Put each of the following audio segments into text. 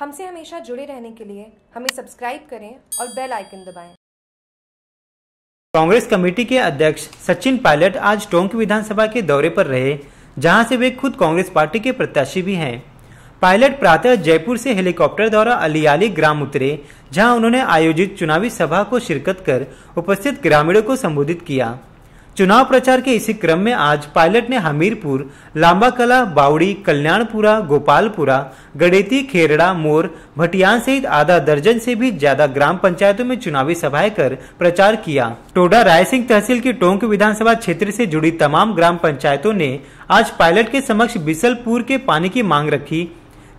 हमसे हमेशा जुड़े रहने के लिए हमें सब्सक्राइब करें और बेल आइकन दबाएं। कांग्रेस कमेटी के अध्यक्ष सचिन पायलट आज टोंक विधानसभा के दौरे पर रहे जहां से वे खुद कांग्रेस पार्टी के प्रत्याशी भी हैं पायलट प्रातः जयपुर से हेलीकॉप्टर द्वारा अलियाली ग्राम उतरे जहां उन्होंने आयोजित चुनावी सभा को शिरकत कर उपस्थित ग्रामीणों को संबोधित किया चुनाव प्रचार के इसी क्रम में आज पायलट ने हमीरपुर लांबाकला बावड़ी कल्याणपुरा गोपालपुरा गड़ेती खेरड़ा मोर भटियान सहित आधा दर्जन से भी ज्यादा ग्राम पंचायतों में चुनावी सभाएं कर प्रचार किया टोडा राय सिंह तहसील की टोंक विधानसभा क्षेत्र से जुड़ी तमाम ग्राम पंचायतों ने आज पायलट के समक्ष बिसलपुर के पानी की मांग रखी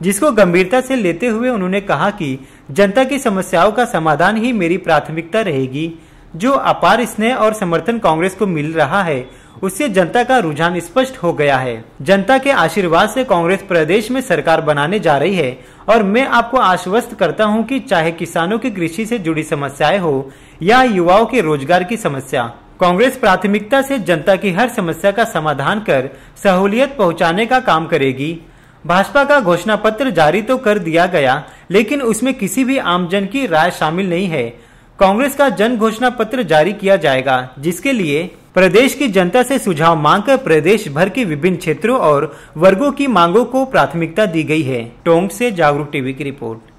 जिसको गंभीरता से लेते हुए उन्होंने कहा कि जनता की समस्याओं का समाधान ही मेरी प्राथमिकता रहेगी जो अपार स्नेह और समर्थन कांग्रेस को मिल रहा है उससे जनता का रुझान स्पष्ट हो गया है जनता के आशीर्वाद से कांग्रेस प्रदेश में सरकार बनाने जा रही है और मैं आपको आश्वस्त करता हूं कि चाहे किसानों की कृषि से जुड़ी समस्याएं हो या युवाओं के रोजगार की समस्या कांग्रेस प्राथमिकता से जनता की हर समस्या का समाधान कर सहूलियत पहुंचाने का काम करेगी भाजपा का घोषणा पत्र जारी तो कर दिया गया लेकिन उसमें किसी भी आमजन की राय शामिल नहीं है कांग्रेस का जन घोषणा पत्र जारी किया जाएगा जिसके लिए प्रदेश की जनता से सुझाव मांगकर प्रदेश भर के विभिन्न क्षेत्रों और वर्गों की मांगों को प्राथमिकता दी गई है टोंक से जागरूक टीवी की रिपोर्ट